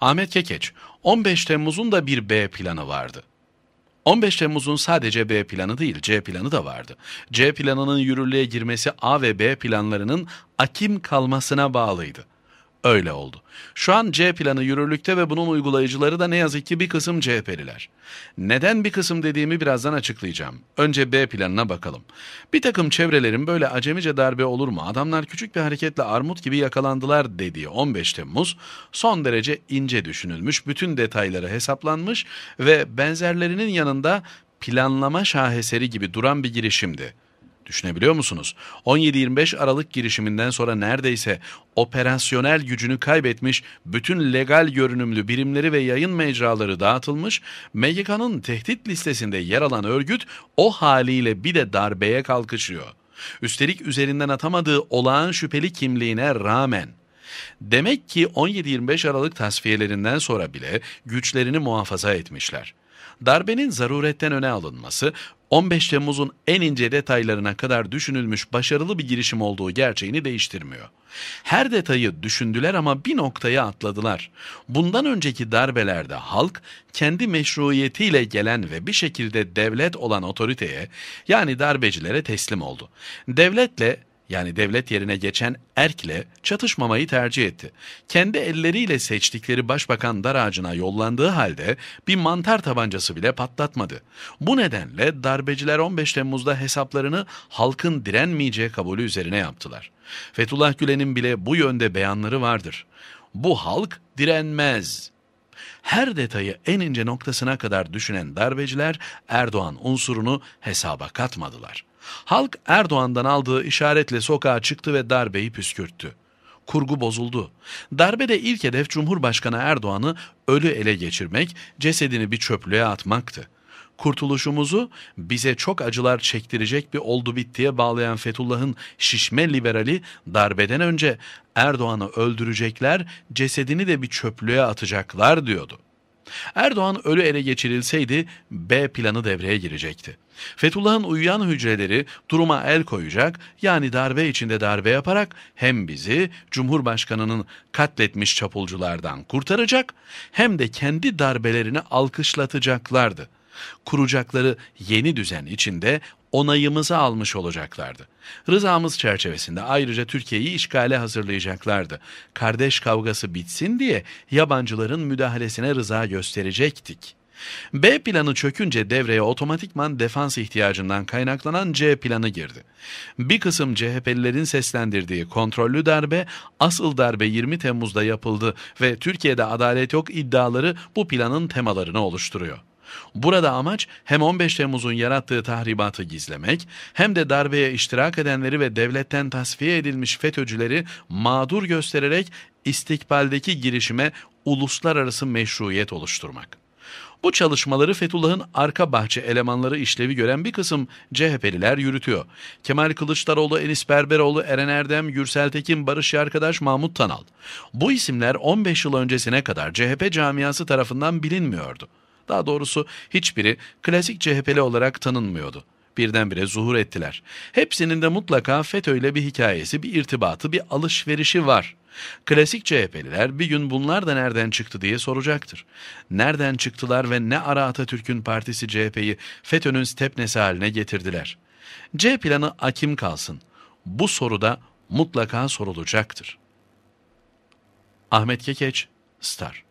Ahmet Kekeç, 15 Temmuz'un da bir B planı vardı. 15 Temmuz'un sadece B planı değil C planı da vardı. C planının yürürlüğe girmesi A ve B planlarının akim kalmasına bağlıydı. Öyle oldu. Şu an C planı yürürlükte ve bunun uygulayıcıları da ne yazık ki bir kısım CHP'liler. Neden bir kısım dediğimi birazdan açıklayacağım. Önce B planına bakalım. Bir takım çevrelerin böyle acemice darbe olur mu? Adamlar küçük bir hareketle armut gibi yakalandılar dediği 15 Temmuz son derece ince düşünülmüş, bütün detayları hesaplanmış ve benzerlerinin yanında planlama şaheseri gibi duran bir girişimdi. Düşünebiliyor musunuz? 17-25 Aralık girişiminden sonra neredeyse operasyonel gücünü kaybetmiş, bütün legal görünümlü birimleri ve yayın mecraları dağıtılmış, MGK'nın tehdit listesinde yer alan örgüt o haliyle bir de darbeye kalkışıyor. Üstelik üzerinden atamadığı olağan şüpheli kimliğine rağmen. Demek ki 17-25 Aralık tasfiyelerinden sonra bile güçlerini muhafaza etmişler. Darbenin zaruretten öne alınması, 15 Temmuz'un en ince detaylarına kadar düşünülmüş başarılı bir girişim olduğu gerçeğini değiştirmiyor. Her detayı düşündüler ama bir noktaya atladılar. Bundan önceki darbelerde halk kendi meşruiyetiyle gelen ve bir şekilde devlet olan otoriteye yani darbecilere teslim oldu. Devletle yani devlet yerine geçen Erk'le çatışmamayı tercih etti. Kendi elleriyle seçtikleri başbakan dar ağacına yollandığı halde bir mantar tabancası bile patlatmadı. Bu nedenle darbeciler 15 Temmuz'da hesaplarını halkın direnmeyeceği kabulü üzerine yaptılar. Fethullah Gülen'in bile bu yönde beyanları vardır. Bu halk direnmez her detayı en ince noktasına kadar düşünen darbeciler Erdoğan unsurunu hesaba katmadılar. Halk Erdoğan'dan aldığı işaretle sokağa çıktı ve darbeyi püskürttü. Kurgu bozuldu. Darbede ilk hedef Cumhurbaşkanı Erdoğan'ı ölü ele geçirmek, cesedini bir çöplüğe atmaktı. Kurtuluşumuzu bize çok acılar çektirecek bir oldu bittiye bağlayan Fethullah'ın şişme liberali darbeden önce Erdoğan'ı öldürecekler, cesedini de bir çöplüğe atacaklar diyordu. Erdoğan ölü ele geçirilseydi B planı devreye girecekti. Fethullah'ın uyuyan hücreleri duruma el koyacak yani darbe içinde darbe yaparak hem bizi Cumhurbaşkanı'nın katletmiş çapulculardan kurtaracak hem de kendi darbelerini alkışlatacaklardı kuracakları yeni düzen içinde onayımızı almış olacaklardı. Rızamız çerçevesinde ayrıca Türkiye'yi işgale hazırlayacaklardı. Kardeş kavgası bitsin diye yabancıların müdahalesine rıza gösterecektik. B planı çökünce devreye otomatikman defans ihtiyacından kaynaklanan C planı girdi. Bir kısım CHP'lilerin seslendirdiği kontrollü darbe, asıl darbe 20 Temmuz'da yapıldı ve Türkiye'de adalet yok iddiaları bu planın temalarını oluşturuyor. Burada amaç hem 15 Temmuz'un yarattığı tahribatı gizlemek hem de darbeye iştirak edenleri ve devletten tasfiye edilmiş FETÖ'cüleri mağdur göstererek istikbaldeki girişime uluslararası meşruiyet oluşturmak. Bu çalışmaları Fethullah'ın arka bahçe elemanları işlevi gören bir kısım CHP'liler yürütüyor. Kemal Kılıçdaroğlu, Enis Berberoğlu, Eren Erdem, Gürsel Tekin, Barış Arkadaş, Mahmut Tanal. Bu isimler 15 yıl öncesine kadar CHP camiası tarafından bilinmiyordu daha doğrusu hiçbiri klasik CHP'li olarak tanınmıyordu. Birdenbire zuhur ettiler. Hepsinin de mutlaka FETÖ'yle bir hikayesi, bir irtibatı, bir alışverişi var. Klasik CHP'liler bir gün bunlar da nereden çıktı diye soracaktır. Nereden çıktılar ve ne ara Atatürk'ün partisi CHP'yi FETÖ'nün stepnesi haline getirdiler? C planı akim kalsın. Bu soruda mutlaka sorulacaktır. Ahmet Kekeç, Star